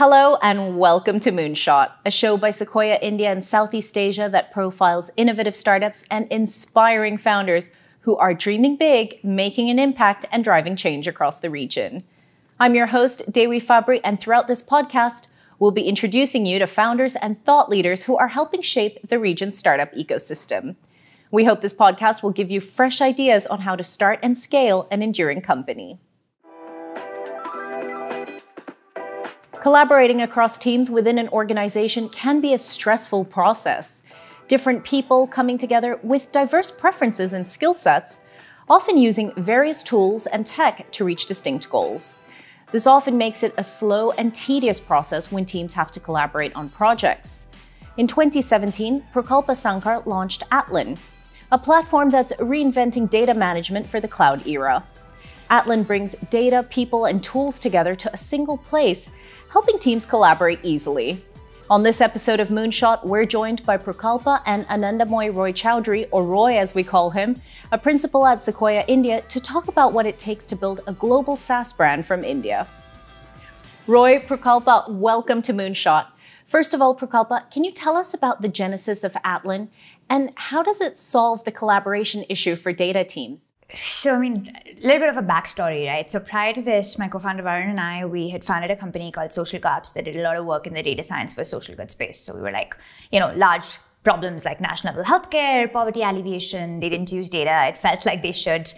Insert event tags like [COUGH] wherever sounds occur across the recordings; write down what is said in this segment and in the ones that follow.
Hello and welcome to Moonshot, a show by Sequoia India and Southeast Asia that profiles innovative startups and inspiring founders who are dreaming big, making an impact, and driving change across the region. I'm your host, Dewi Fabri, and throughout this podcast, we'll be introducing you to founders and thought leaders who are helping shape the region's startup ecosystem. We hope this podcast will give you fresh ideas on how to start and scale an enduring company. Collaborating across teams within an organization can be a stressful process. Different people coming together with diverse preferences and skill sets, often using various tools and tech to reach distinct goals. This often makes it a slow and tedious process when teams have to collaborate on projects. In 2017, Prakalpa Sankar launched Atlan, a platform that's reinventing data management for the cloud era. Atlan brings data, people, and tools together to a single place helping teams collaborate easily. On this episode of Moonshot, we're joined by Prakalpa and Anandamoy Roy Chowdhury, or Roy as we call him, a principal at Sequoia India, to talk about what it takes to build a global SaaS brand from India. Roy Prakalpa, welcome to Moonshot. First of all, Prakalpa, can you tell us about the genesis of Atlin and how does it solve the collaboration issue for data teams? So, I mean, a little bit of a backstory, right? So, prior to this, my co founder Varun and I, we had founded a company called Social Cops that did a lot of work in the data science for social good space. So, we were like, you know, large problems like national health care, poverty alleviation. They didn't use data. It felt like they should.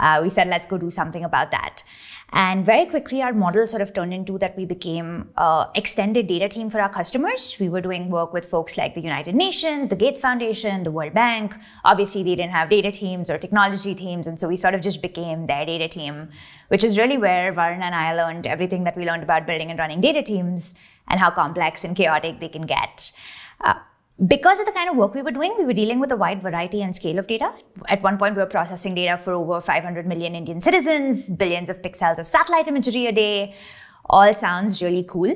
Uh, we said, let's go do something about that. And very quickly, our model sort of turned into that we became uh, extended data team for our customers. We were doing work with folks like the United Nations, the Gates Foundation, the World Bank. Obviously, they didn't have data teams or technology teams. And so we sort of just became their data team, which is really where Varun and I learned everything that we learned about building and running data teams and how complex and chaotic they can get. Uh, because of the kind of work we were doing, we were dealing with a wide variety and scale of data. At one point, we were processing data for over 500 million Indian citizens, billions of pixels of satellite imagery a day. All sounds really cool.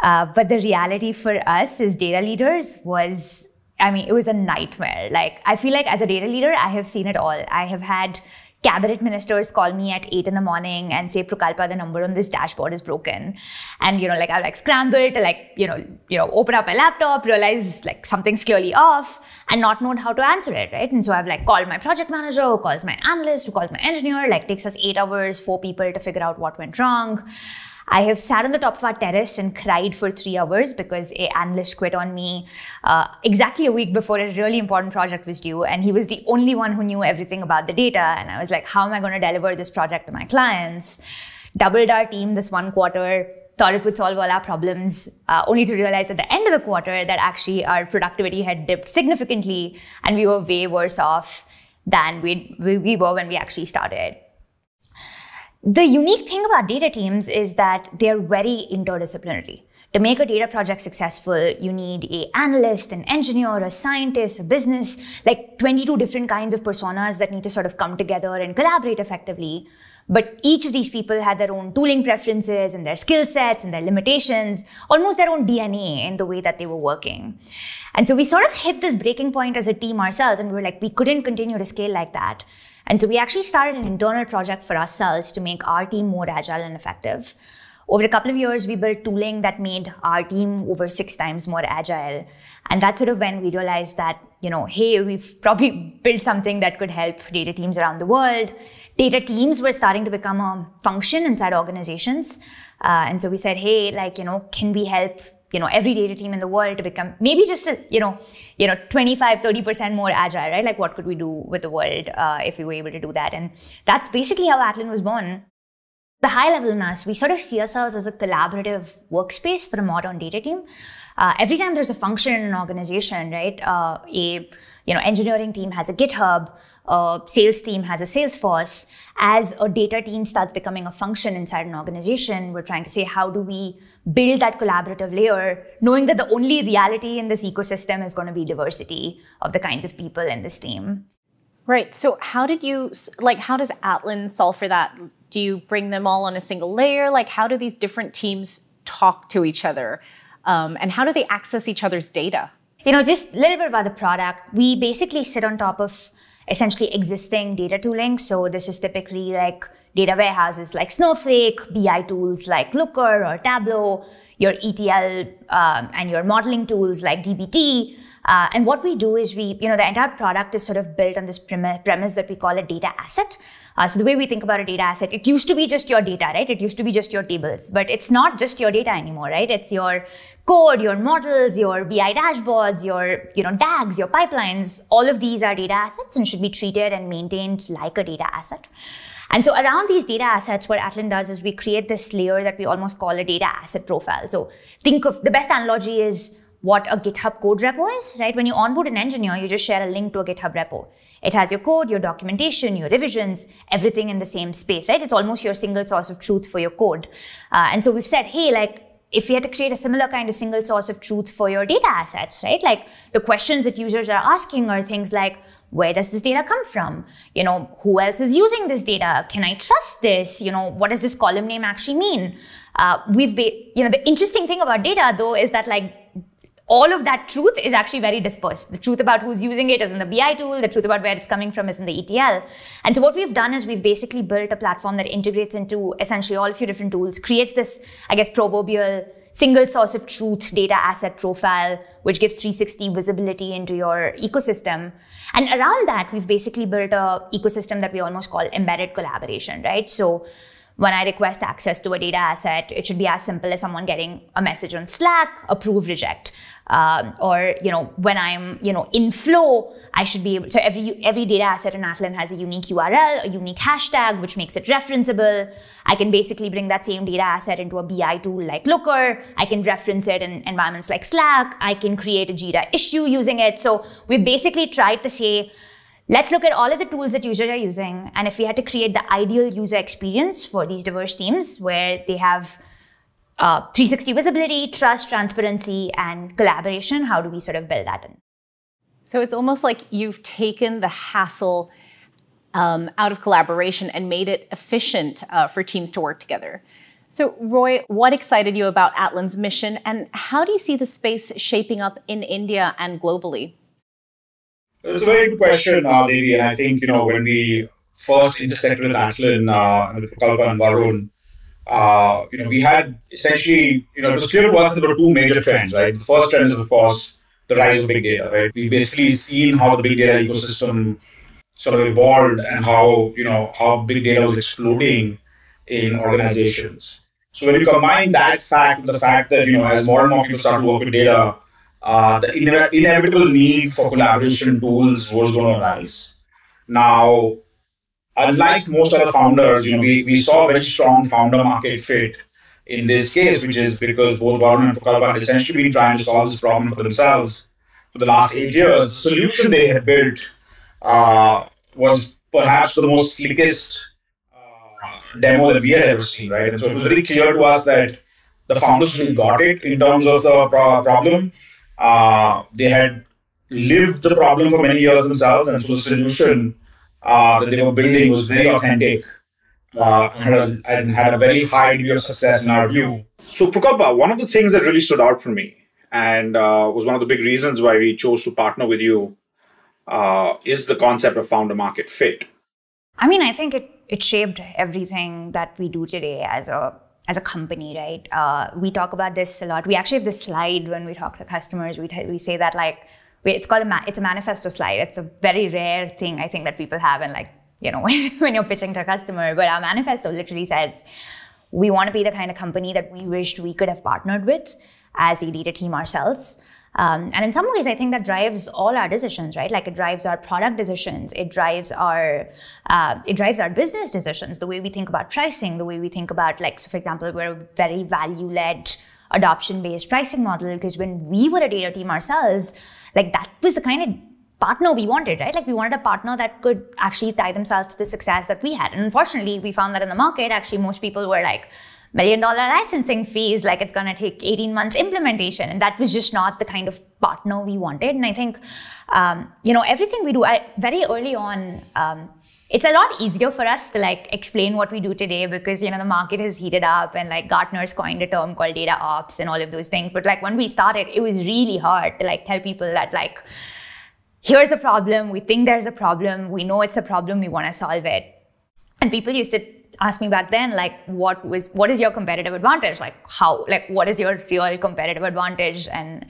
Uh, but the reality for us as data leaders was I mean, it was a nightmare. Like, I feel like as a data leader, I have seen it all. I have had cabinet ministers call me at 8 in the morning and say Prakalpa the number on this dashboard is broken and you know like I like scramble to like you know you know open up my laptop realize like something's clearly off and not know how to answer it right and so I've like called my project manager who calls my analyst who calls my engineer like takes us 8 hours four people to figure out what went wrong I have sat on the top of our terrace and cried for three hours because a analyst quit on me uh, exactly a week before a really important project was due, and he was the only one who knew everything about the data. And I was like, how am I going to deliver this project to my clients? Doubled our team this one quarter. Thought it would solve all our problems, uh, only to realize at the end of the quarter that actually our productivity had dipped significantly, and we were way worse off than we we were when we actually started. The unique thing about data teams is that they're very interdisciplinary. To make a data project successful, you need a analyst, an engineer, a scientist, a business, like 22 different kinds of personas that need to sort of come together and collaborate effectively. But each of these people had their own tooling preferences and their skill sets and their limitations, almost their own DNA in the way that they were working. And so we sort of hit this breaking point as a team ourselves and we were like, we couldn't continue to scale like that. And so we actually started an internal project for ourselves to make our team more agile and effective. Over a couple of years, we built tooling that made our team over six times more agile. And that's sort of when we realized that, you know, hey, we've probably [LAUGHS] built something that could help data teams around the world. Data teams were starting to become a function inside organizations. Uh, and so we said, hey, like, you know, can we help you know every data team in the world to become maybe just a, you know you know 25 30% more agile right like what could we do with the world uh, if we were able to do that and that's basically how atlin was born the high level us we sort of see ourselves as a collaborative workspace for a modern data team uh, every time there's a function in an organization right uh, a you know, engineering team has a GitHub, uh, sales team has a Salesforce. As a data team starts becoming a function inside an organization, we're trying to say, how do we build that collaborative layer, knowing that the only reality in this ecosystem is going to be diversity of the kinds of people in this team. Right. So, how did you, like, how does Atlan solve for that? Do you bring them all on a single layer? Like, how do these different teams talk to each other? Um, and how do they access each other's data? You know, just a little bit about the product. We basically sit on top of essentially existing data tooling. So this is typically like data warehouses like Snowflake, BI tools like Looker or Tableau, your ETL um, and your modeling tools like DBT. Uh, and what we do is we, you know, the entire product is sort of built on this premise that we call a data asset. Uh, so the way we think about a data asset, it used to be just your data, right? It used to be just your tables, but it's not just your data anymore, right? It's your code, your models, your BI dashboards, your you know DAGs, your pipelines. All of these are data assets and should be treated and maintained like a data asset. And so around these data assets, what Atlin does is we create this layer that we almost call a data asset profile. So think of the best analogy is what a GitHub code repo is, right? When you onboard an engineer, you just share a link to a GitHub repo. It has your code, your documentation, your revisions, everything in the same space, right? It's almost your single source of truth for your code. Uh, and so we've said, hey, like, if we had to create a similar kind of single source of truth for your data assets, right? Like the questions that users are asking are things like, where does this data come from? You know, who else is using this data? Can I trust this? You know, what does this column name actually mean? Uh, we've, been, you know, the interesting thing about data though is that like all of that truth is actually very dispersed. The truth about who's using it is in the BI tool, the truth about where it's coming from is in the ETL. And so what we've done is we've basically built a platform that integrates into essentially all of your different tools, creates this, I guess, proverbial single source of truth data asset profile, which gives 360 visibility into your ecosystem. And around that, we've basically built a ecosystem that we almost call embedded collaboration, right? So when I request access to a data asset, it should be as simple as someone getting a message on Slack, approve, reject. Uh, or you know when I'm you know in flow, I should be able. to. every every data asset in Atlan has a unique URL, a unique hashtag, which makes it referenceable. I can basically bring that same data asset into a BI tool like Looker. I can reference it in environments like Slack. I can create a Jira issue using it. So we basically tried to say. Let's look at all of the tools that users are using. And if we had to create the ideal user experience for these diverse teams where they have uh, 360 visibility, trust, transparency, and collaboration. How do we sort of build that in? So it's almost like you've taken the hassle um, out of collaboration and made it efficient uh, for teams to work together. So, Roy, what excited you about Atlan's mission, and how do you see the space shaping up in India and globally? It's a very good question, uh, Devi. And I think, you know, when we first intersected with Atlan, uh, Kalpa and Varun, uh, you know, we had essentially, you know, it was clear to us there were two major trends, right? The first trend is, of course, the rise of big data, right? We've basically seen how the big data ecosystem sort of evolved and how, you know, how big data was exploding in organizations. So when you combine that fact with the fact that, you know, as more and more people start to work with data, uh, the ine- inevitable need for collaboration tools was going to rise. Now, unlike most other founders, you know, we, we saw very strong founder market fit in this case, which is because both Varun and Pukalba had essentially been trying to solve this problem for themselves for the last eight years. The solution they had built uh, was perhaps the most slickest uh, demo that we had ever seen, right? And so it was very clear to us that the founders really got it in terms of the pro- problem. Uh, they had lived the problem for many years themselves, and so the solution that uh, they were building was very authentic uh, and had, a, and, had a, very high degree of success in our view. So, Prakoba, one of the things that really stood out for me and uh, was one of the big reasons why we chose to partner with you is the concept of founder market fit. I mean, I think it it shaped everything that we do today as a as a company, right? Uh, we talk about this a lot. We actually have this slide when we talk to customers. We, we say that like it's called a ma- it's a manifesto slide. It's a very rare thing I think that people have and like you know [LAUGHS] when you're pitching to a customer. But our manifesto literally says we want to be the kind of company that we wished we could have partnered with as a data team ourselves. Um, and in some ways, I think that drives all our decisions, right? Like it drives our product decisions, it drives our uh, it drives our business decisions, the way we think about pricing, the way we think about like, so for example, we're a very value led adoption based pricing model because when we were a data team ourselves like that was the kind of partner we wanted, right? Like we wanted a partner that could actually tie themselves to the success that we had. And unfortunately, we found that in the market, actually, most people were like, million dollar licensing fees, like it's gonna take 18 months implementation. And that was just not the kind of partner we wanted. And I think, um, you know, everything we do, I, very early on, um, it's a lot easier for us to like explain what we do today because you know the market has heated up and like Gartner's coined a term called data ops and all of those things. But like when we started, it was really hard to like tell people that like here's a problem, we think there's a problem, we know it's a problem, we want to solve it. And people used to ask me back then like what was what is your competitive advantage like how like what is your real competitive advantage and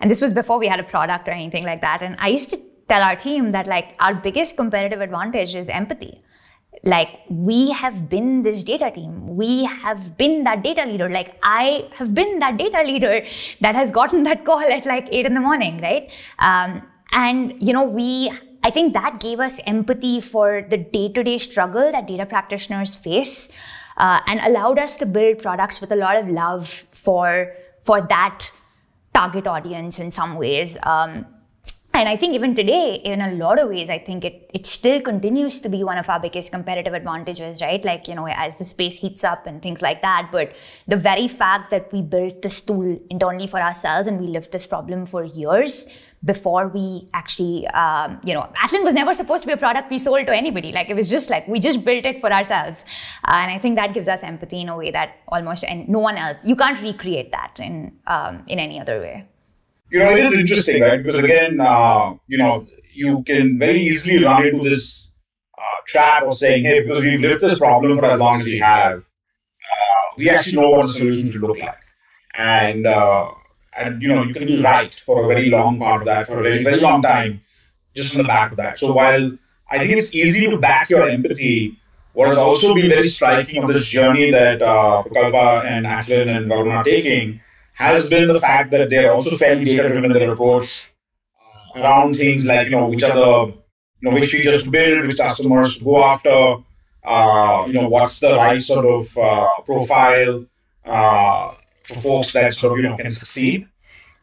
and this was before we had a product or anything like that and i used to tell our team that like our biggest competitive advantage is empathy like we have been this data team we have been that data leader like i have been that data leader [LAUGHS] that has gotten that call at like 8 in the morning right um, and you know we i think that gave us empathy for the day-to-day struggle that data practitioners face uh, and allowed us to build products with a lot of love for for that target audience in some ways um, and I think even today, in a lot of ways, I think it, it still continues to be one of our biggest competitive advantages, right? Like, you know, as the space heats up and things like that. But the very fact that we built this tool internally for ourselves and we lived this problem for years before we actually, um, you know, Atlin was never supposed to be a product we sold to anybody. Like, it was just like, we just built it for ourselves. Uh, and I think that gives us empathy in a way that almost and no one else, you can't recreate that in, um, in any other way you know, it is interesting, right? Because again, uh, you know, you can very easily run into this uh, trap of saying, hey, because we've lived this problem for as long as we have, uh, we actually know what the solution should look like. And, uh, and you know, you can be right for a very long part of that, for a very, very long time, just on the back of that. So while I think it's easy to back your empathy, what has also been very striking of this journey that uh, and Atlan and Varun are taking has been the fact that they're also fairly data driven in their reports uh, around things like you know which are the you know which features to build, which customers to go after, uh, you know what's the right sort of uh, profile uh, for folks that sort of you know can succeed.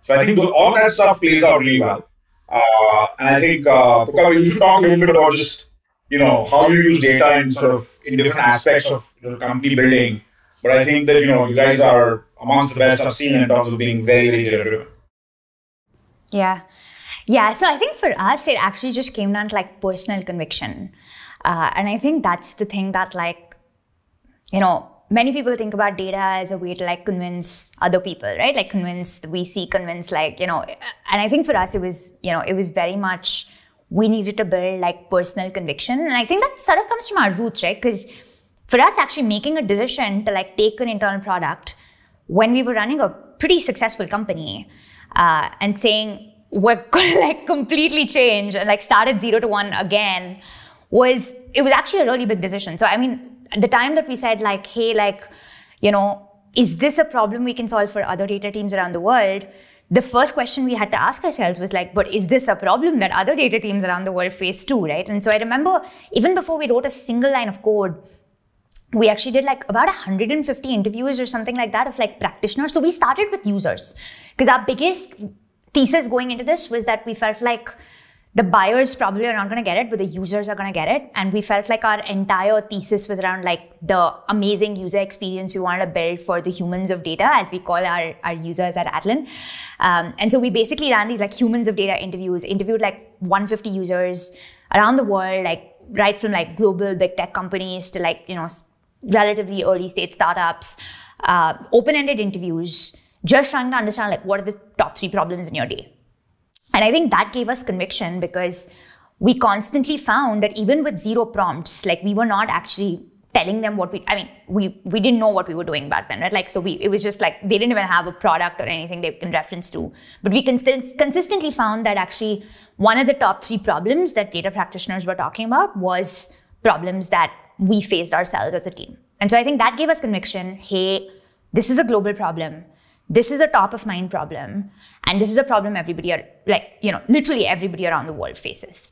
So I think all that stuff plays out really well, uh, and I think uh, you should talk a little bit about just you know how you use data in sort of in different aspects of company building but I think that you know you guys are amongst the best I've seen in terms of being very very data driven. Yeah, yeah. So I think for us, it actually just came down to like personal conviction, uh, and I think that's the thing that like, you know, many people think about data as a way to like convince other people, right? Like convince the VC, convince like, you know, and I think for us it was, you know, it was very much we needed to build like personal conviction. And I think that sort of comes from our roots, right? Because for us, actually making a decision to like take an internal product when we were running a pretty successful company uh, and saying we're [LAUGHS] gonna like completely change and like start at zero to one again was it was actually a really big decision. So I mean, the time that we said like, hey, like, you know, is this a problem we can solve for other data teams around the world? The first question we had to ask ourselves was like, but is this a problem that other data teams around the world face too, right? And so I remember even before we wrote a single line of code, we actually did like about 150 interviews or something like that of like practitioners. So we started with users because our biggest thesis going into this was that we felt like the buyers probably are not going to get it, but the users are going to get it. And we felt like our entire thesis was around like the amazing user experience we wanted to build for the humans of data, as we call our, our users at Atlan. Um, and so we basically ran these like humans of data interviews, interviewed like 150 users around the world, like right from like global big tech companies to like, you know, relatively early stage startups, uh, open-ended interviews, just trying to understand like what are the top three problems in your day. And I think that gave us conviction because we constantly found that even with zero prompts, like we were not actually telling them what we I mean, we we didn't know what we were doing back then, right? Like so we it was just like they didn't even have a product or anything they can reference to. But we cons- consistently found that actually one of the top 3 problems that data practitioners were talking about was problems that we faced ourselves as a team. And so I think that gave us conviction hey, this is a global problem. This is a top of mind problem. And this is a problem everybody, are, like, you know, literally everybody around the world faces.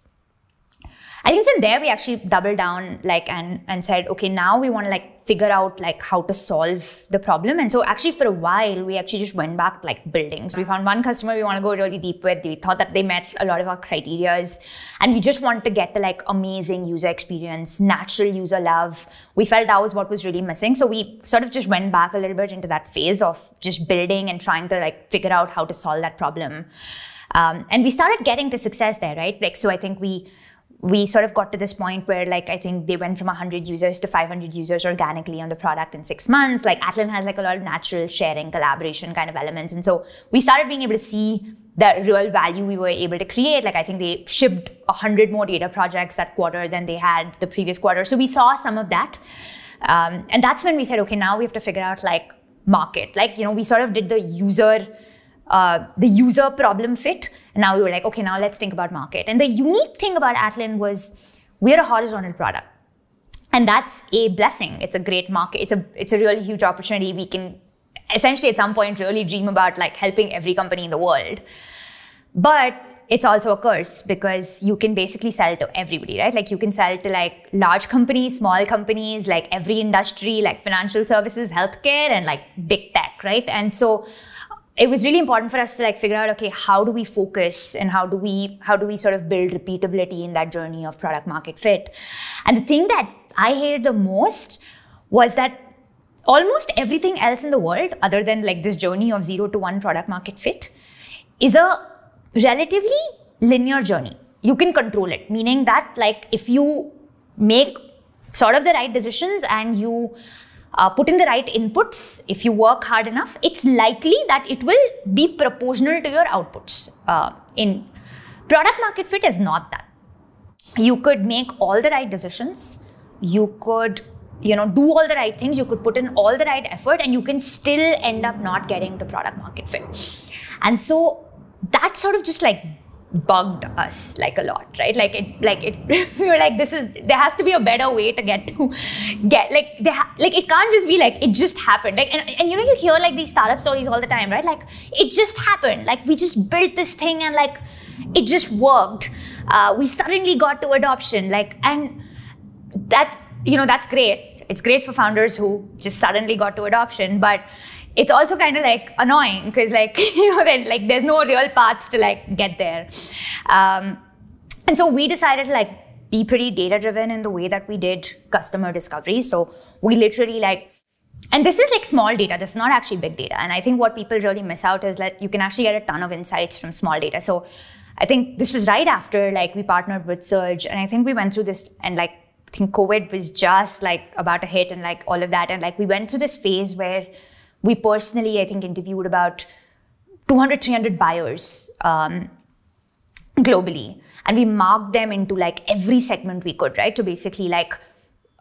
I think from there we actually doubled down, like, and, and said, okay, now we want to like figure out like how to solve the problem. And so actually for a while, we actually just went back like buildings. We found one customer we want to go really deep with. We thought that they met a lot of our criterias and we just wanted to get the like amazing user experience, natural user love. We felt that was what was really missing. So we sort of just went back a little bit into that phase of just building and trying to like figure out how to solve that problem. Um, and we started getting to success there, right? Like, so I think we, we sort of got to this point where like i think they went from 100 users to 500 users organically on the product in six months like atlan has like a lot of natural sharing collaboration kind of elements and so we started being able to see the real value we were able to create like i think they shipped 100 more data projects that quarter than they had the previous quarter so we saw some of that um, and that's when we said okay now we have to figure out like market like you know we sort of did the user uh, the user problem fit. And now we were like, okay, now let's think about market. And the unique thing about Atlin was we're a horizontal product. And that's a blessing. It's a great market. It's a it's a really huge opportunity. We can essentially at some point really dream about like helping every company in the world. But it's also a curse because you can basically sell to everybody, right? Like you can sell to like large companies, small companies, like every industry, like financial services, healthcare, and like big tech, right? And so it was really important for us to like figure out okay how do we focus and how do we how do we sort of build repeatability in that journey of product market fit and the thing that i hated the most was that almost everything else in the world other than like this journey of 0 to 1 product market fit is a relatively linear journey you can control it meaning that like if you make sort of the right decisions and you uh, put in the right inputs, if you work hard enough, it's likely that it will be proportional to your outputs. Uh, in product market fit is not that. You could make all the right decisions. You could, you know, do all the right things. You could put in all the right effort, and you can still end up not getting the product market fit. And so that sort of just like bugged us like a lot right like it like it [LAUGHS] we were like this is there has to be a better way to get to [LAUGHS] get like they ha- like it can't just be like it just happened like and, and you know you hear like these startup stories all the time right like it just happened like we just built this thing and like it just worked uh, we suddenly got to adoption like and that you know that's great it's great for founders who just suddenly got to adoption but it's also kind of like annoying because like [LAUGHS] you know then like there's no real paths to like get there um, and so we decided to like be pretty data driven in the way that we did customer discovery so we literally like and this is like small data this is not actually big data and i think what people really miss out is that you can actually get a ton of insights from small data so i think this was right after like we partnered with surge and i think we went through this and like i think covid was just like about to hit and like all of that and like we went through this phase where we personally, I think, interviewed about 200, 300 buyers um, globally. And we marked them into like every segment we could, right? So basically, like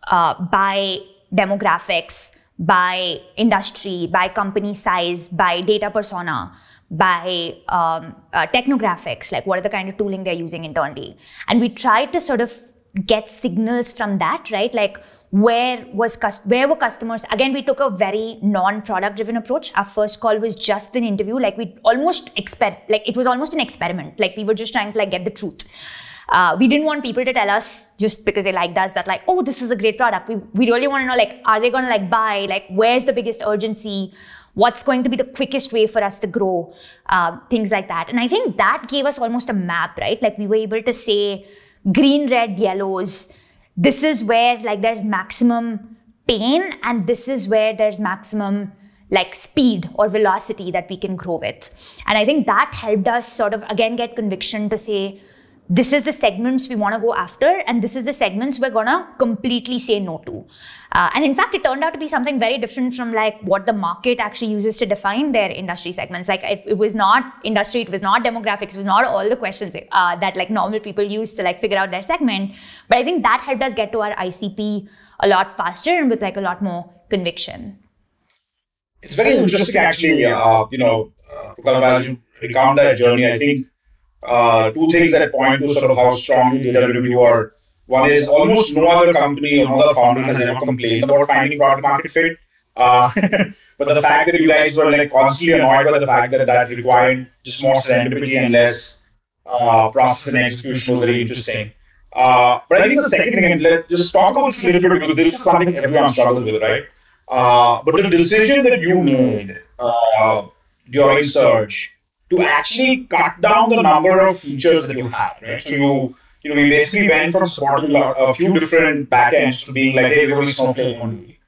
uh, by demographics, by industry, by company size, by data persona, by um, uh, technographics, like what are the kind of tooling they're using internally. And we tried to sort of get signals from that, right? Like, where was where were customers again we took a very non product driven approach our first call was just an interview like we almost exper like it was almost an experiment like we were just trying to like get the truth uh, we didn't want people to tell us just because they liked us that like oh this is a great product we, we really want to know like are they going to like buy like where's the biggest urgency what's going to be the quickest way for us to grow uh, things like that and i think that gave us almost a map right like we were able to say green red yellows this is where like there's maximum pain and this is where there's maximum like speed or velocity that we can grow with. And I think that helped us sort of again get conviction to say, this is the segments we want to go after and this is the segments we're going to completely say no to. Uh, and in fact, it turned out to be something very different from like what the market actually uses to define their industry segments. Like it, it was not industry, it was not demographics, it was not all the questions uh, that like normal people use to like figure out their segment. But I think that helped us get to our ICP a lot faster and with like a lot more conviction. It's very interesting, actually. Uh, you know, uh, as you recount that journey, I think uh, two things that point to sort of how strongly DWW are. One is almost no other company no other founder has ever complained about finding product market fit. Uh, [LAUGHS] but the fact that you guys were like constantly annoyed by the fact that that required just more serendipity and less uh, process and execution was very interesting. Uh, but I think the second thing, and let us just talk about this a little bit because this is something everyone struggles with, right? Uh, but the decision that you made uh, during Surge to actually cut down the number of features that you have, right? So you you know, we basically went from supporting a few different backends to being like, hey, we're only Snowflake only.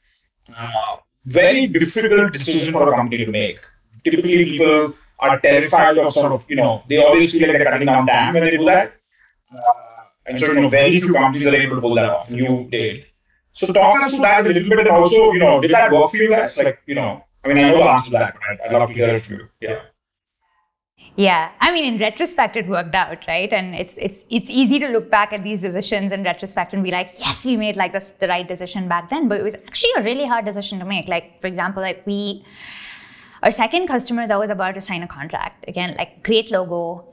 very difficult decision for a company to make. Typically, people are terrified of sort of, you know, they always feel like they're cutting down dam when they do that. Uh, and so, you know, very few companies are able to pull that off. And you did. So talk us through that a little bit and also, you know, did that work for you guys? Like, you know, I mean, I know the answer to that, but I'd love to hear it from you. Yeah. Yeah, I mean, in retrospect, it worked out, right? And it's it's it's easy to look back at these decisions in retrospect and be like, yes, we made like the right decision back then, but it was actually a really hard decision to make. Like, for example, like we, our second customer that was about to sign a contract again, like great logo,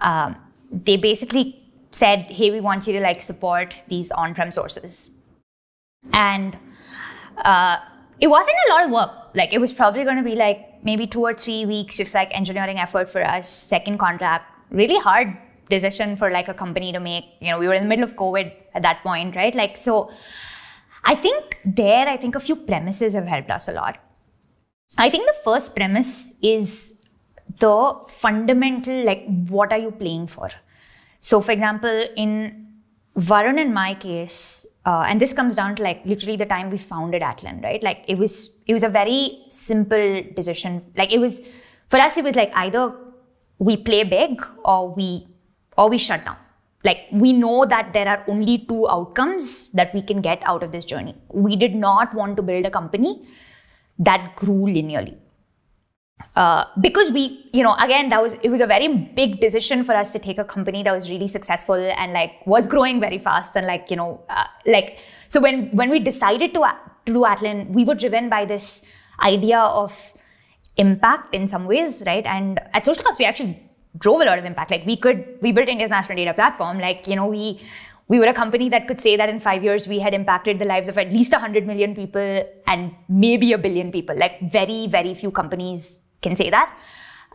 um, they basically said, hey, we want you to like support these on-prem sources, and. Uh, it wasn't a lot of work. Like it was probably going to be like maybe two or three weeks of like engineering effort for us. Second contract, really hard decision for like a company to make. You know, we were in the middle of COVID at that point, right? Like so, I think there, I think a few premises have helped us a lot. I think the first premise is the fundamental, like what are you playing for? So, for example, in Varun, in my case, uh, and this comes down to like literally the time we founded Atlan, right? Like it was it was a very simple decision. Like it was for us, it was like either we play big or we or we shut down. Like we know that there are only two outcomes that we can get out of this journey. We did not want to build a company that grew linearly. Uh, because we, you know, again, that was it was a very big decision for us to take a company that was really successful and like was growing very fast and like you know, uh, like so when when we decided to, to do Atlan, we were driven by this idea of impact in some ways, right? And at Social Clubs, we actually drove a lot of impact. Like we could, we built India's national data platform. Like you know, we we were a company that could say that in five years we had impacted the lives of at least 100 million people and maybe a billion people. Like very very few companies can say that.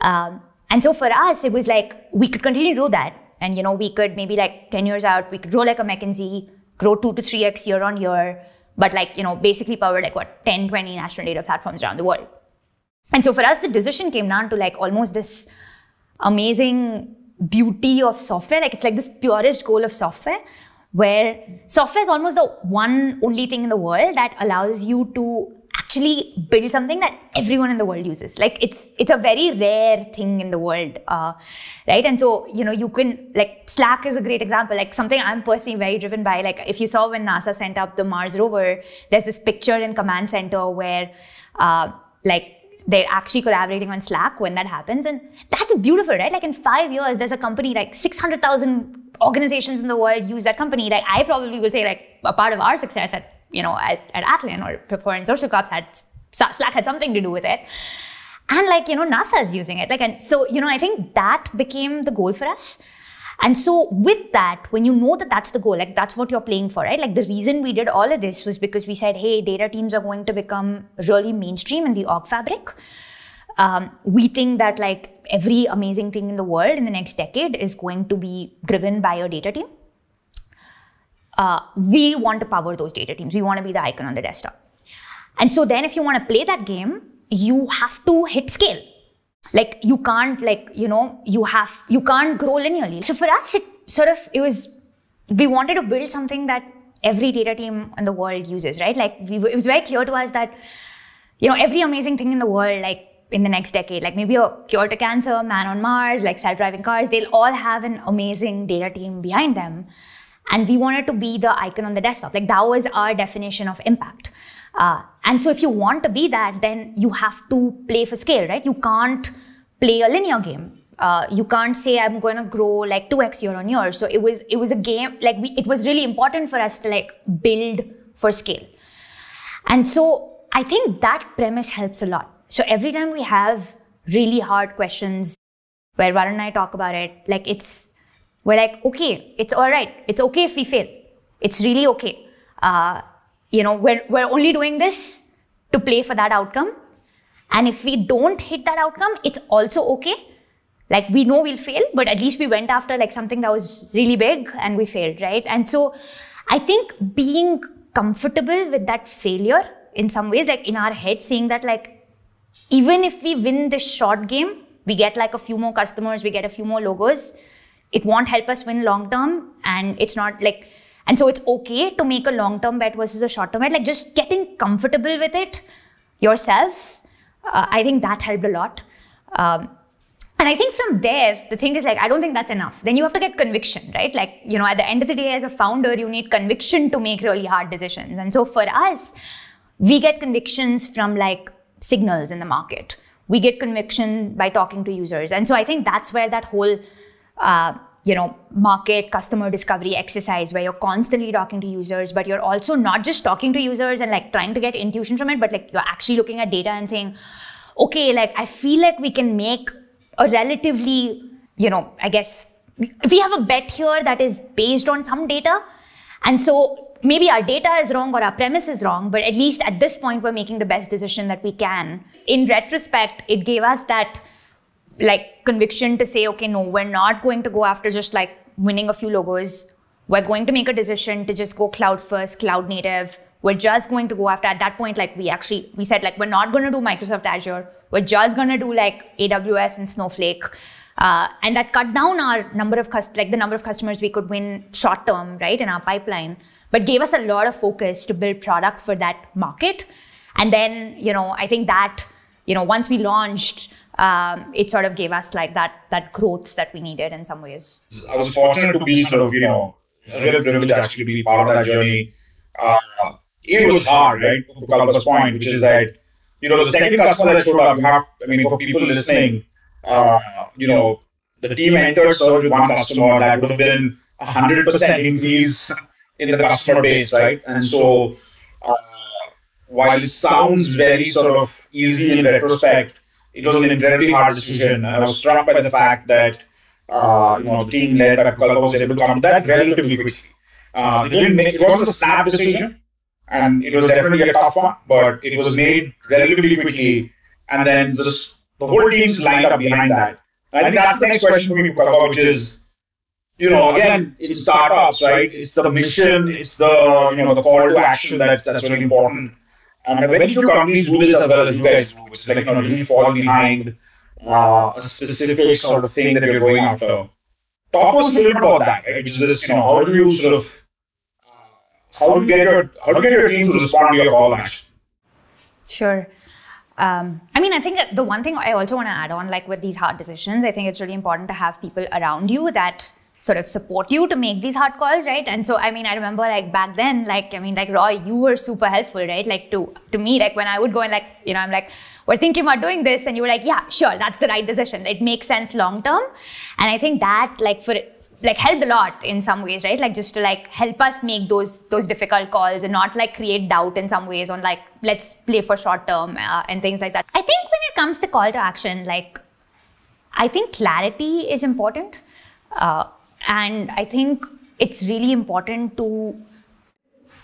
Um, and so for us, it was like we could continue to do that. And you know, we could maybe like 10 years out, we could grow like a McKinsey, grow two to three X year on year, but like, you know, basically power like what 10, 20 national data platforms around the world. And so for us, the decision came down to like almost this amazing beauty of software. Like it's like this purest goal of software where software is almost the one only thing in the world that allows you to actually build something that everyone in the world uses like it's it's a very rare thing in the world uh, right and so you know you can like slack is a great example like something i'm personally very driven by like if you saw when nasa sent up the mars rover there's this picture in command center where uh, like they're actually collaborating on slack when that happens and that's beautiful right like in five years there's a company like 600000 organizations in the world use that company like i probably will say like a part of our success at you know, at, at Atlin or before in social ops had Slack had something to do with it. And like, you know, NASA is using it. Like, and so, you know, I think that became the goal for us. And so with that, when you know that that's the goal, like that's what you're playing for, right? Like the reason we did all of this was because we said, hey, data teams are going to become really mainstream in the org fabric. Um, we think that like every amazing thing in the world in the next decade is going to be driven by your data team uh, we want to power those data teams. We want to be the icon on the desktop. And so then if you want to play that game, you have to hit scale. Like you can't like, you know, you have, you can't grow linearly. So for us, it sort of, it was, we wanted to build something that every data team in the world uses, right? Like we, it was very clear to us that, you know, every amazing thing in the world, like in the next decade, like maybe a cure to cancer, man on Mars, like self-driving cars, they'll all have an amazing data team behind them and we wanted to be the icon on the desktop. Like that was our definition of impact. Uh, and so if you want to be that, then you have to play for scale, right? You can't play a linear game. Uh, you can't say I'm going to grow like 2x year on year. So it was it was a game like we it was really important for us to like build for scale. And so I think that premise helps a lot. So every time we have really hard questions where Varun and I talk about it, like it's we're like, okay, it's all right. It's okay if we fail. It's really okay. Uh, you know, we're, we're only doing this to play for that outcome. And if we don't hit that outcome, it's also okay. Like we know we'll fail, but at least we went after like something that was really big and we failed, right? And so I think being comfortable with that failure in some ways, like in our head, seeing that like even if we win this short game, we get like a few more customers, we get a few more logos, it won't help us win long term and it's not like and so it's okay to make a long term bet versus a short term bet like just getting comfortable with it yourselves uh, i think that helped a lot um, and i think from there the thing is like i don't think that's enough then you have to get conviction right like you know at the end of the day as a founder you need conviction to make really hard decisions and so for us we get convictions from like signals in the market we get conviction by talking to users and so i think that's where that whole uh, you know market customer discovery exercise where you're constantly talking to users but you're also not just talking to users and like trying to get intuition from it but like you're actually looking at data and saying okay like i feel like we can make a relatively you know i guess we have a bet here that is based on some data and so maybe our data is wrong or our premise is wrong but at least at this point we're making the best decision that we can in retrospect it gave us that like conviction to say, okay, no, we're not going to go after just like winning a few logos. We're going to make a decision to just go cloud first, cloud native. We're just going to go after at that point, like we actually we said, like, we're not gonna do Microsoft Azure. We're just gonna do like AWS and Snowflake. Uh, and that cut down our number of like the number of customers we could win short term, right, in our pipeline, but gave us a lot of focus to build product for that market. And then, you know, I think that, you know, once we launched, um, it sort of gave us like that that growth that we needed in some ways. I was fortunate to be sort of you know really privileged to actually be part of that journey. Uh, it was hard, right? To Kalpa's point, which is that you know the second customer that showed up, you have I mean for people listening, uh, you know the team entered search with one customer that would have been a hundred percent increase in the customer base, right? And so. Uh, while it sounds very sort of easy in retrospect, it was an incredibly hard decision. I was struck by the fact that uh, you know the team led by Kulba was able to come to that relatively quickly. Uh, make, it was a snap decision, and it was definitely a tough one, but it was made relatively quickly. And then this, the whole team's lined up behind that. I think that's the next question for me, Kulba, which is you know, again, in startups, right? It's the mission, it's the you know the call to action that's that's really important and very few companies do this as well as you guys do, which is like you know, really fall behind uh, a specific sort of thing that you're going after. Talk to us a little bit about that, right? Which is this, you know, how do you sort of uh, how do you get your how do you get your teams to respond to your call action? Sure. Um, I mean, I think the one thing I also want to add on, like with these hard decisions, I think it's really important to have people around you that sort of support you to make these hard calls, right? And so, I mean, I remember like back then, like, I mean, like Roy, you were super helpful, right? Like to, to me, like when I would go and like, you know, I'm like, we're thinking about doing this. And you were like, yeah, sure. That's the right decision. It makes sense long term. And I think that like for, like helped a lot in some ways, right? Like just to like help us make those, those difficult calls and not like create doubt in some ways on like, let's play for short term uh, and things like that. I think when it comes to call to action, like, I think clarity is important. Uh, and I think it's really important to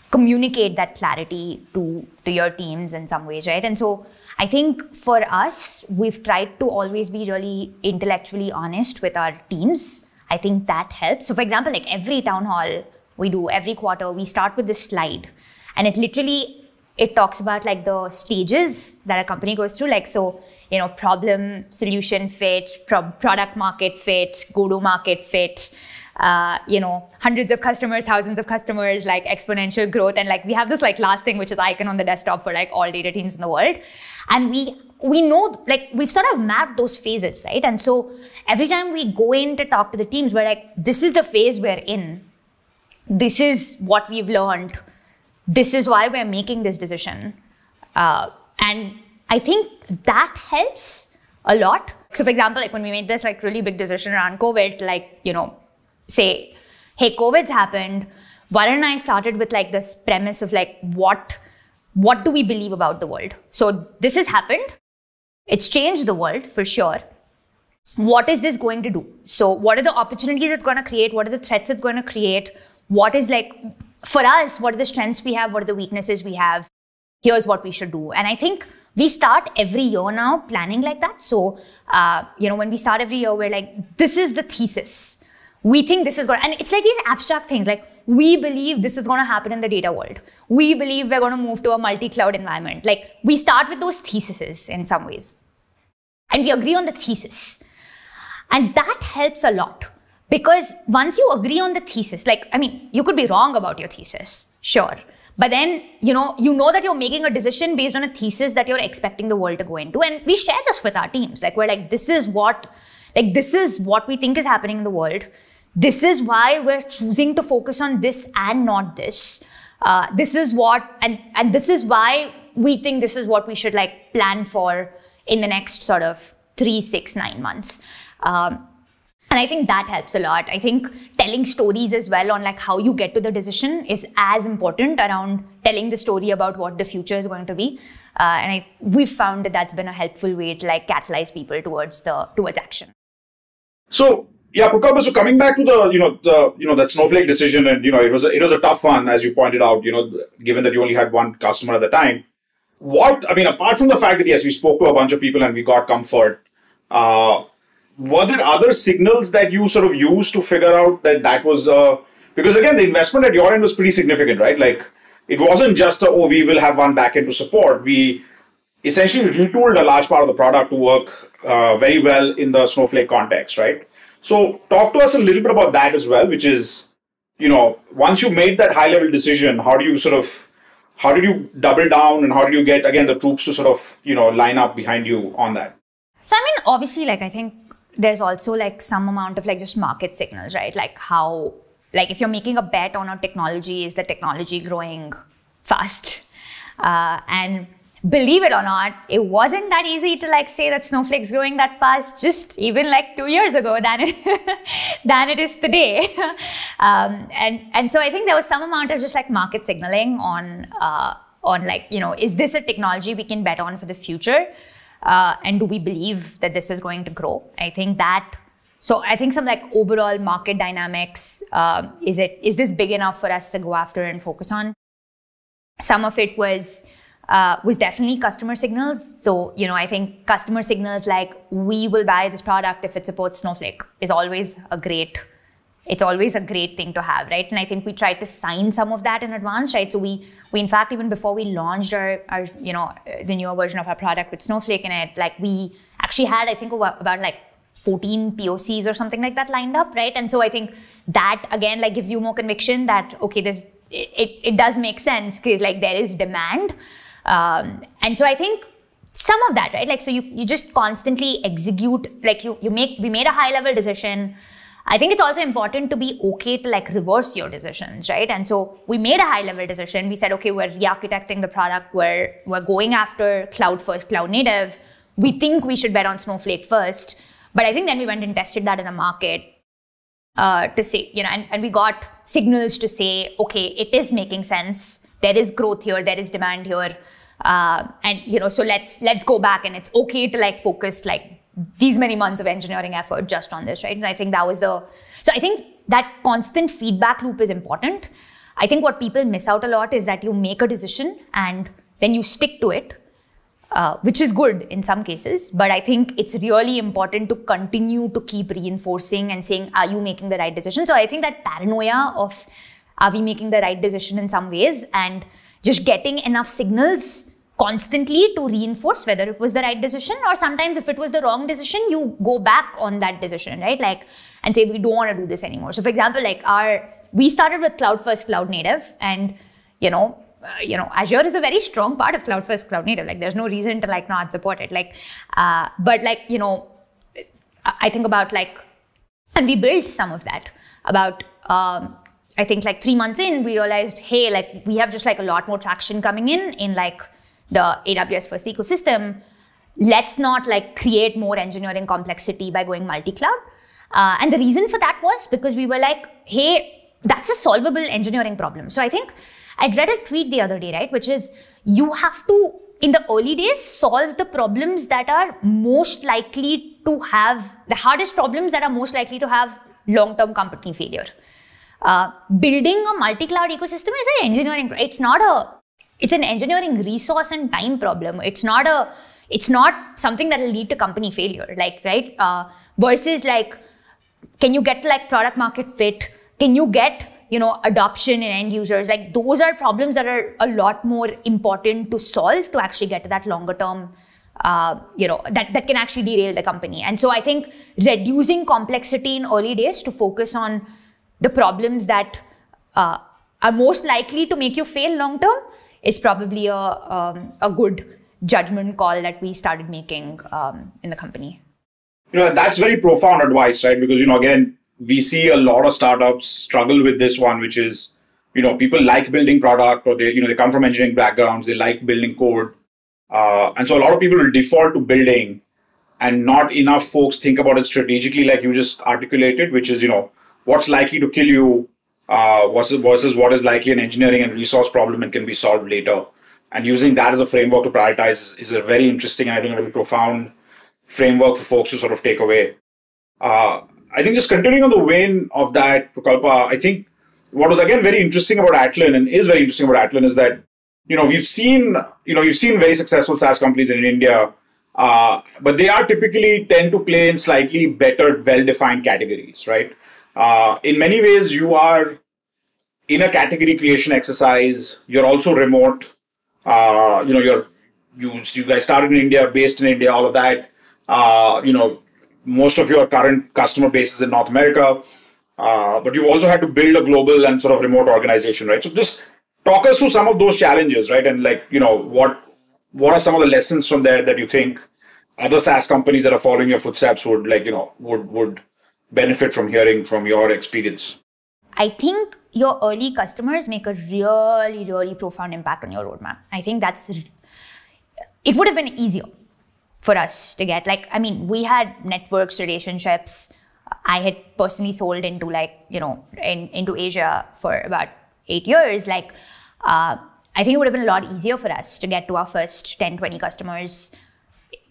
communicate that clarity to, to your teams in some ways, right? And so I think for us, we've tried to always be really intellectually honest with our teams. I think that helps. So, for example, like every town hall we do every quarter, we start with this slide, and it literally it talks about like the stages that a company goes through. Like so, you know, problem solution fit, pro- product market fit, go-to market fit. Uh, you know, hundreds of customers, thousands of customers, like exponential growth, and like we have this like last thing which is icon on the desktop for like all data teams in the world, and we we know like we've sort of mapped those phases, right? And so every time we go in to talk to the teams, we're like, this is the phase we're in, this is what we've learned, this is why we're making this decision, uh, and I think that helps a lot. So for example, like when we made this like really big decision around COVID, like, you know, say, hey, COVID's happened. Varun and I started with like this premise of like what what do we believe about the world? So this has happened. It's changed the world for sure. What is this going to do? So what are the opportunities it's going to create? What are the threats it's going to create? What is like for us, what are the strengths we have? What are the weaknesses we have? Here's what we should do. And I think we start every year now planning like that. So, uh, you know, when we start every year, we're like, this is the thesis. We think this is going to, and it's like these abstract things like, we believe this is going to happen in the data world. We believe we're going to move to a multi cloud environment. Like, we start with those theses in some ways. And we agree on the thesis. And that helps a lot because once you agree on the thesis, like, I mean, you could be wrong about your thesis, sure. But then, you know, you know that you're making a decision based on a thesis that you're expecting the world to go into. And we share this with our teams. Like, we're like, this is what, like, this is what we think is happening in the world. This is why we're choosing to focus on this and not this. Uh, this is what, and, and this is why we think this is what we should like plan for in the next sort of three, six, nine months. Um, and i think that helps a lot i think telling stories as well on like how you get to the decision is as important around telling the story about what the future is going to be uh, and I, we've found that that's been a helpful way to like catalyze people towards the towards action so yeah Pukaba, so coming back to the you know the you know that snowflake decision and you know it was a, it was a tough one as you pointed out you know given that you only had one customer at the time what i mean apart from the fact that yes we spoke to a bunch of people and we got comfort uh, were there other signals that you sort of used to figure out that that was uh, because again the investment at your end was pretty significant right like it wasn't just a, oh we will have one backend to support we essentially retooled a large part of the product to work uh, very well in the snowflake context right so talk to us a little bit about that as well which is you know once you made that high level decision how do you sort of how did you double down and how did you get again the troops to sort of you know line up behind you on that so i mean obviously like i think there's also like some amount of like just market signals, right? Like how, like if you're making a bet on a technology, is the technology growing fast? Uh, and believe it or not, it wasn't that easy to like say that Snowflake's growing that fast just even like two years ago than it, [LAUGHS] than it is today. [LAUGHS] um, and, and so I think there was some amount of just like market signaling on, uh, on like, you know, is this a technology we can bet on for the future? uh, and do we believe that this is going to grow? I think that. So I think some like overall market dynamics. Uh, is it is this big enough for us to go after and focus on? Some of it was uh, was definitely customer signals. So, you know, I think customer signals like we will buy this product if it supports Snowflake is always a great it's always a great thing to have, right? And I think we tried to sign some of that in advance, right? So we, we in fact, even before we launched our, our you know, the newer version of our product with Snowflake in it, like we actually had, I think, about, about like 14 POCs or something like that lined up, right? And so I think that again, like gives you more conviction that, okay, this, it, it does make sense because like there is demand. Um, and so I think some of that, right? Like, so you, you just constantly execute, like you, you make, we made a high level decision I think it's also important to be okay to like reverse your decisions, right? And so we made a high level decision. We said, okay, we're re-architecting the product. We're we're going after cloud first, cloud native. We think we should bet on Snowflake first. But I think then we went and tested that in the market uh, to say, you know, and, and we got signals to say, okay, it is making sense. There is growth here. There is demand here. Uh, and you know, so let's let's go back and it's okay to like focus like these many months of engineering effort just on this, right? And I think that was the, so I think that constant feedback loop is important. I think what people miss out a lot is that you make a decision and then you stick to it, uh, which is good in some cases. But I think it's really important to continue to keep reinforcing and saying, are you making the right decision? So I think that paranoia of, are we making the right decision in some ways? And just getting enough signals constantly to reinforce whether it was the right decision or sometimes if it was the wrong decision you go back on that decision right like and say we don't want to do this anymore so for example like our we started with cloud first cloud native and you know uh, you know azure is a very strong part of cloud first cloud native like there's no reason to like not support it like uh, but like you know i think about like and we built some of that about um, i think like three months in we realized hey like we have just like a lot more traction coming in in like the AWS first ecosystem, let's not like create more engineering complexity by going multi-cloud. Uh, and the reason for that was because we were like, hey, that's a solvable engineering problem. So I think I'd read a tweet the other day, right? Which is you have to, in the early days, solve the problems that are most likely to have, the hardest problems that are most likely to have long-term company failure. Uh, building a multi-cloud ecosystem is an engineering, it's not a it's an engineering resource and time problem. It's not a it's not something that will lead to company failure. Like right uh, versus like can you get like product market fit? Can you get you know adoption in end users like those are problems that are a lot more important to solve to actually get to that longer term uh, you know that that can actually derail the company and so i think reducing complexity in early days to focus on the problems that uh, are most likely to make you fail long term is probably a, um, a good judgment call that we started making um, in the company. You know, that's very profound advice, right? Because, you know, again, we see a lot of startups struggle with this one, which is, you know, people like building product or they, you know, they come from engineering backgrounds, they like building code. Uh, and so a lot of people will default to building and not enough folks think about it strategically, like you just articulated, which is, you know, what's likely to kill you uh, versus versus what is likely an engineering and resource problem and can be solved later. And using that as a framework to prioritize is, is a very interesting and I think a very profound framework for folks to sort of take away. Uh, I think just continuing on the vein of that, Prakalpa, I think what was again very interesting about Atlin and is very interesting about Atlin is that you know we've seen you know you've seen very successful SaaS companies in India, uh, but they are typically tend to play in slightly better, well-defined categories, right? Uh, in many ways, you are in a category creation exercise. You're also remote. Uh, you know, you're you you guys started in India, based in India, all of that. Uh, you know, most of your current customer base is in North America, uh, but you've also had to build a global and sort of remote organization, right? So just talk us through some of those challenges, right? And like you know, what what are some of the lessons from there that you think other SaaS companies that are following your footsteps would like you know would would benefit from hearing from your experience? I think your early customers make a really, really profound impact on your roadmap. I think that's, it would have been easier for us to get. Like, I mean, we had networks, relationships. I had personally sold into like, you know, in, into Asia for about eight years. Like, uh, I think it would have been a lot easier for us to get to our first 10, 20 customers,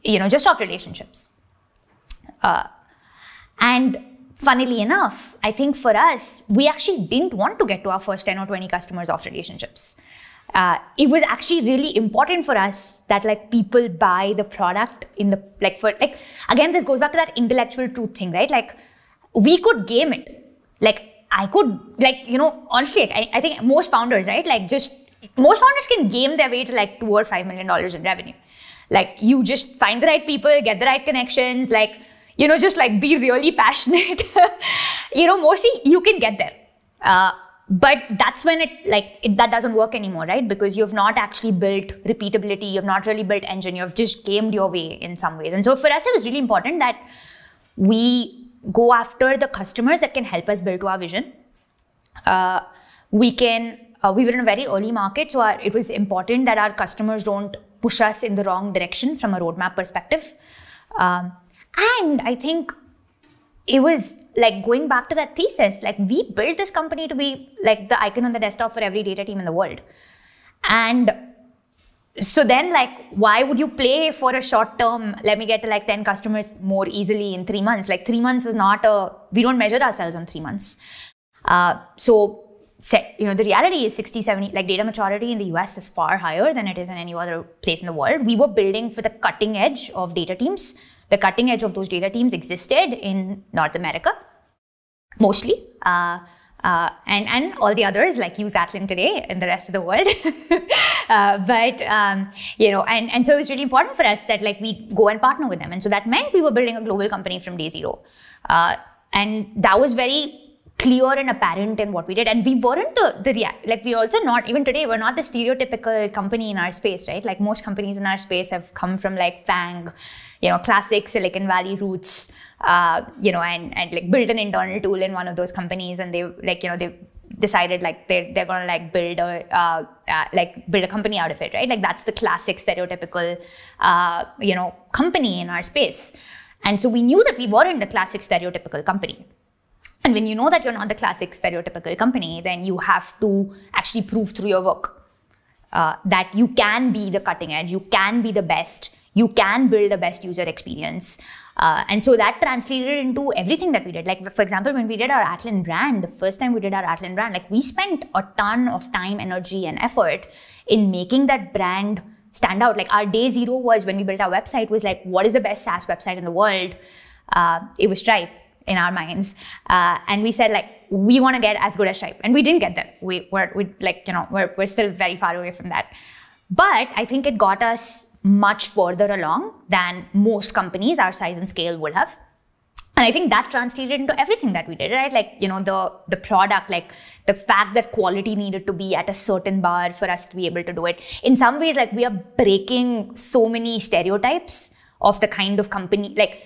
you know, just off relationships. Uh, and funnily enough, I think for us, we actually didn't want to get to our first 10 or 20 customers off relationships. Uh, it was actually really important for us that like people buy the product in the like for like again this goes back to that intellectual truth thing right like we could game it like i could like you know honestly I, I think most founders right like just most founders can game their way to like two or five million dollars in revenue like you just find the right people get the right connections like you know, just like be really passionate, [LAUGHS] you know, mostly you can get there. Uh, but that's when it like it, that doesn't work anymore right because you've not actually built repeatability you've not really built engine you've just gamed your way in some ways and so for us it was really important that we go after the customers that can help us build to our vision uh, we can uh, we were in a very early market so our, it was important that our customers don't push us in the wrong direction from a roadmap perspective um, and I think it was like going back to that thesis, like we built this company to be like the icon on the desktop for every data team in the world. And so then like why would you play for a short term let me get to like 10 customers more easily in three months like three months is not a we don't measure ourselves on three months uh, so you know the reality is 60 70 like data maturity in the us is far higher than it is in any other place in the world we were building for the cutting edge of data teams the cutting edge of those data teams existed in North America, mostly. Uh, uh, and, and all the others like use Atlin today in the rest of the world. [LAUGHS] uh, but, um, you know, and, and so it was really important for us that like we go and partner with them. And so that meant we were building a global company from day zero. Uh, and that was very clear and apparent in what we did. And we weren't the, the like we also not, even today, we're not the stereotypical company in our space, right? Like most companies in our space have come from like FANG, you know, classic Silicon Valley roots, uh, you know, and, and like built an internal tool in one of those companies and they like, you know, they decided like they're, they're going to like build a uh, uh, like build a company out of it right like that's the classic stereotypical uh, you know company in our space and so we knew that we weren't the classic stereotypical company and when you know that you're not the classic stereotypical company, then you have to actually prove through your work uh, that you can be the cutting edge, you can be the best, you can build the best user experience. Uh, and so that translated into everything that we did. Like, for example, when we did our Atlin brand, the first time we did our Atlin brand, like, we spent a ton of time, energy, and effort in making that brand stand out. Like, our day zero was when we built our website, was like, what is the best SaaS website in the world? Uh, it was Stripe in our minds. Uh, and we said like, we want to get as good as Stripe. And we didn't get there. We were we, like, you know, we're, we're still very far away from that. But I think it got us much further along than most companies our size and scale would have. And I think that translated into everything that we did, right? Like, you know, the the product, like the fact that quality needed to be at a certain bar for us to be able to do it. In some ways, like we are breaking so many stereotypes of the kind of company, like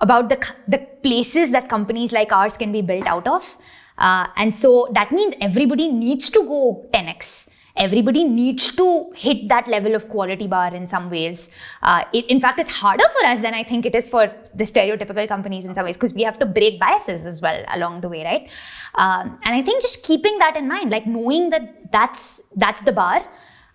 about the, the places that companies like ours can be built out of. Uh, and so that means everybody needs to go 10x. Everybody needs to hit that level of quality bar in some ways. Uh, it, in fact, it's harder for us than I think it is for the stereotypical companies in some ways because we have to break biases as well along the way, right? Um, and I think just keeping that in mind, like knowing that that's that's the bar,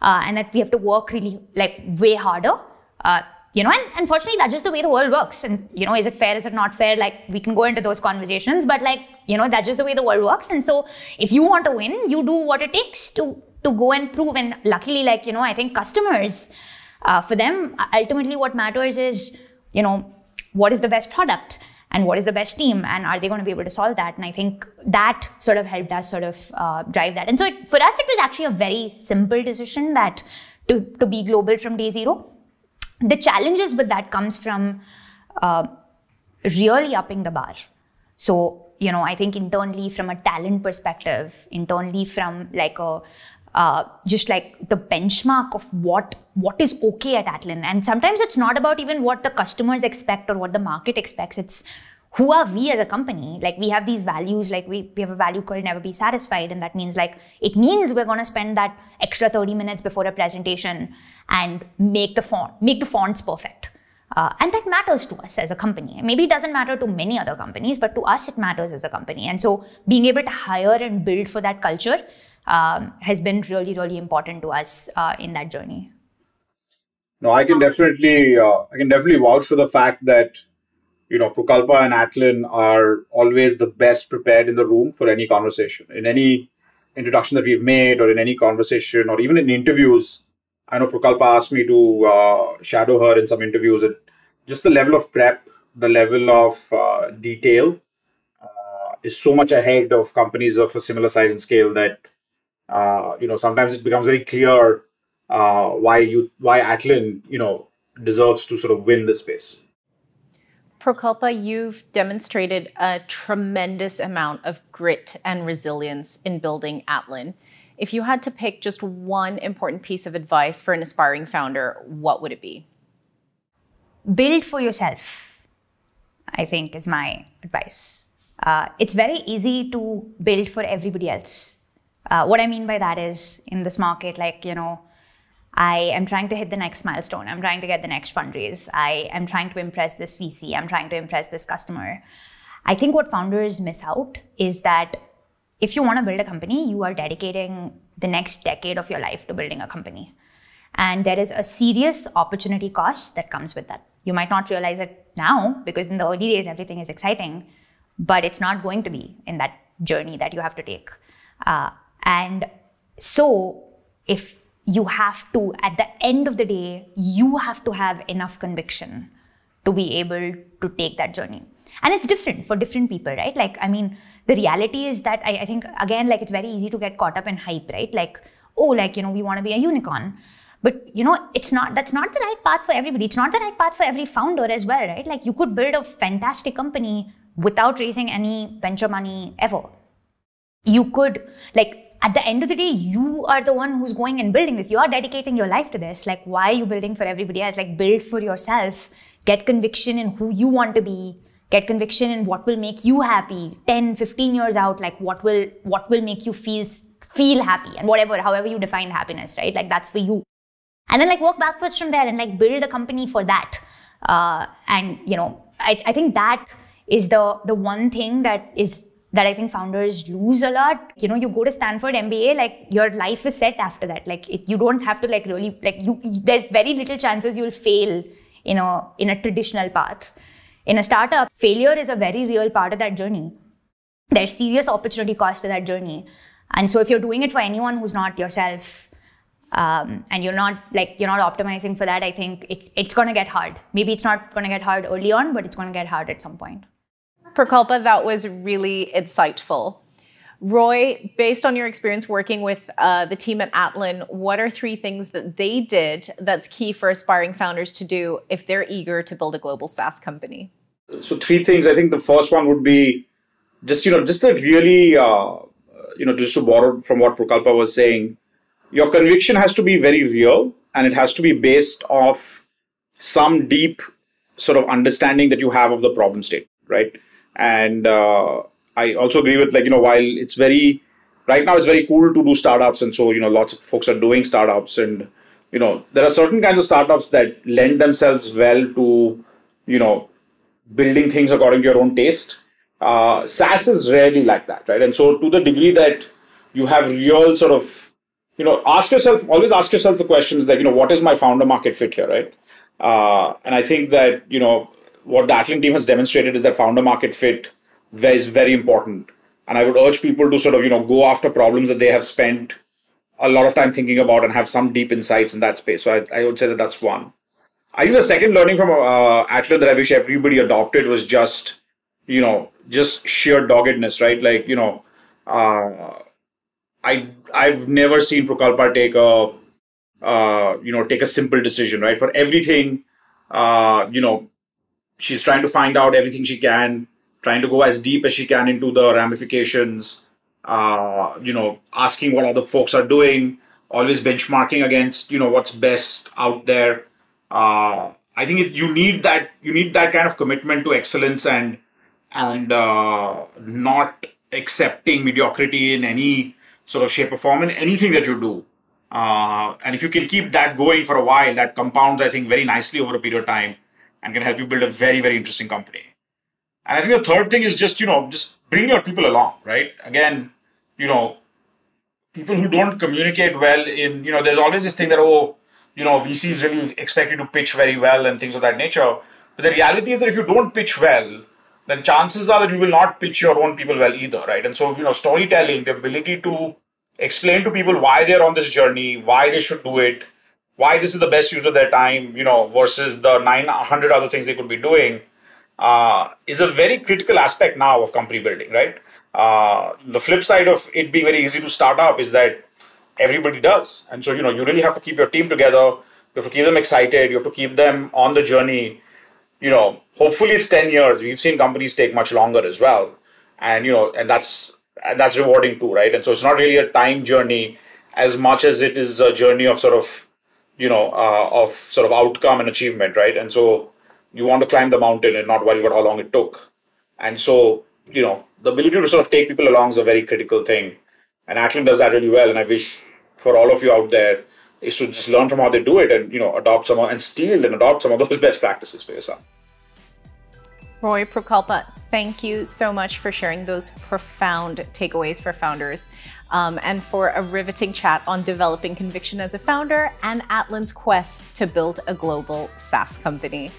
uh, and that we have to work really like way harder. Uh, you know, and unfortunately, that's just the way the world works. And, you know, is it fair? Is it not fair? Like, we can go into those conversations, but like, you know, that's just the way the world works. And so, if you want to win, you do what it takes to to go and prove. And luckily, like, you know, I think customers, uh, for them, ultimately, what matters is, you know, what is the best product and what is the best team and are they going to be able to solve that and i think that sort of helped us sort of uh, drive that and so it, for us it was actually a very simple decision that to, to be global from day zero the challenges with that comes from uh, really upping the bar so you know i think internally from a talent perspective internally from like a uh, just like the benchmark of what what is okay at Atlin, and sometimes it's not about even what the customers expect or what the market expects. It's who are we as a company? Like we have these values, like we, we have a value called never be satisfied. And that means like, it means we're going to spend that extra 30 minutes before a presentation and make the font, make the fonts perfect. Uh, and that matters to us as a company. Maybe it doesn't matter to many other companies, but to us, it matters as a company. And so being able to hire and build for that culture um, has been really, really important to us uh, in that journey. No, I can definitely, uh, I can definitely vouch for the fact that you know, Prakalpa and Atlin are always the best prepared in the room for any conversation. In any introduction that we've made, or in any conversation, or even in interviews, I know Prakalpa asked me to uh, shadow her in some interviews, and just the level of prep, the level of uh, detail uh, is so much ahead of companies of a similar size and scale that uh, you know sometimes it becomes very clear uh, why you why Atlin you know deserves to sort of win the space. Proculpa, you've demonstrated a tremendous amount of grit and resilience in building Atlin. If you had to pick just one important piece of advice for an aspiring founder, what would it be? Build for yourself, I think, is my advice. Uh, it's very easy to build for everybody else. Uh, what I mean by that is in this market, like, you know, I am trying to hit the next milestone. I'm trying to get the next fundraise. I am trying to impress this VC. I'm trying to impress this customer. I think what founders miss out is that if you want to build a company, you are dedicating the next decade of your life to building a company. And there is a serious opportunity cost that comes with that. You might not realize it now because in the early days, everything is exciting, but it's not going to be in that journey that you have to take. Uh, and so, if you have to, at the end of the day, you have to have enough conviction to be able to take that journey. And it's different for different people, right? Like, I mean, the reality is that I, I think, again, like it's very easy to get caught up in hype, right? Like, oh, like, you know, we want to be a unicorn. But, you know, it's not, that's not the right path for everybody. It's not the right path for every founder as well, right? Like, you could build a fantastic company without raising any venture money ever. You could, like, at the end of the day, you are the one who's going and building this. You are dedicating your life to this. Like, why are you building for everybody else? Like, build for yourself. Get conviction in who you want to be. Get conviction in what will make you happy 10, 15 years out. Like, what will what will make you feel feel happy and whatever, however you define happiness, right? Like, that's for you. And then like work backwards from there and like build a company for that. Uh, and you know, I, I think that is the the one thing that is that I think founders lose a lot. You know, you go to Stanford MBA, like your life is set after that. Like it, you don't have to like really like you. There's very little chances you'll fail You know, in a traditional path. In a startup, failure is a very real part of that journey. There's serious opportunity cost to that journey, and so if you're doing it for anyone who's not yourself, um, and you're not like you're not optimizing for that, I think it, it's going to get hard. Maybe it's not going to get hard early on, but it's going to get hard at some point. Perculpa, that was really insightful. Roy, based on your experience working with uh, the team at Atlin, what are three things that they did that's key for aspiring founders to do if they're eager to build a global SaaS company? So three things. I think the first one would be just you know just a really uh, you know just to borrow from what Prakalpa was saying, your conviction has to be very real and it has to be based off some deep sort of understanding that you have of the problem state, right? And uh, I also agree with like you know while it's very right now it's very cool to do startups, and so you know lots of folks are doing startups, and you know there are certain kinds of startups that lend themselves well to you know building things according to your own taste. Uh, SaaS is rarely like that, right? And so to the degree that you have real sort of you know ask yourself always ask yourself the questions that you know what is my founder market fit here right uh, and i think that you know what the Atlin team has demonstrated is that founder market fit is very important. And I would urge people to sort of, you know, go after problems that they have spent a lot of time thinking about and have some deep insights in that space. So I, I would say that that's one. I think the second learning from uh, that I wish everybody adopted was just, you know, just sheer doggedness, right? Like, you know, uh, I I've never seen Prokalpa take a uh, you know take a simple decision, right? For everything, uh, you know, she's trying to find out everything she can, trying to go as deep as she can into the ramifications, uh, you know, asking what other folks are doing, always benchmarking against, you know, what's best out there. Uh, I think it, you need that you need that kind of commitment to excellence and and uh, not accepting mediocrity in any sort of shape or form in anything that you do. Uh, and if you can keep that going for a while, that compounds, I think, very nicely over a period of time and can help you build a very, very interesting company. And I think the third thing is just, you know, just bring your people along, right? Again, you know, people who don't communicate well in, you know, there's always this thing that, oh, you know, VCs really expect you to pitch very well and things of that nature. But the reality is that if you don't pitch well, then chances are that you will not pitch your own people well either, right? And so, you know, storytelling, the ability to explain to people why they're on this journey, why they should do it, why this is the best use of their time, you know, versus the 900 other things they could be doing, uh, is a very critical aspect now of company building, right? Uh, the flip side of it being very easy to start up is that everybody does. And so, you know, you really have to keep your team together. You have to keep them excited. You have to keep them on the journey. You know, hopefully it's 10 years. We've seen companies take much longer as well. And, you know, and that's, and that's rewarding too, right? And so it's not really a time journey as much as it is a journey of sort of you know uh, of sort of outcome and achievement right and so you want to climb the mountain and not worry about how long it took and so you know the ability to sort of take people along is a very critical thing and Atlin does that really well and I wish for all of you out there is to just learn from how they do it and you know adopt some and steal and adopt some of those [LAUGHS] best practices for yourself. Roy Prokalpa, thank you so much for sharing those profound takeaways for founders um, and for a riveting chat on developing conviction as a founder and Atlan's quest to build a global SaaS company.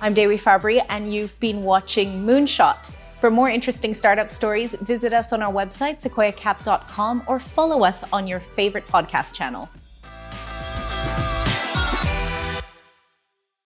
I'm Dewi Fabry, and you've been watching Moonshot. For more interesting startup stories, visit us on our website, sequoiacap.com, or follow us on your favorite podcast channel.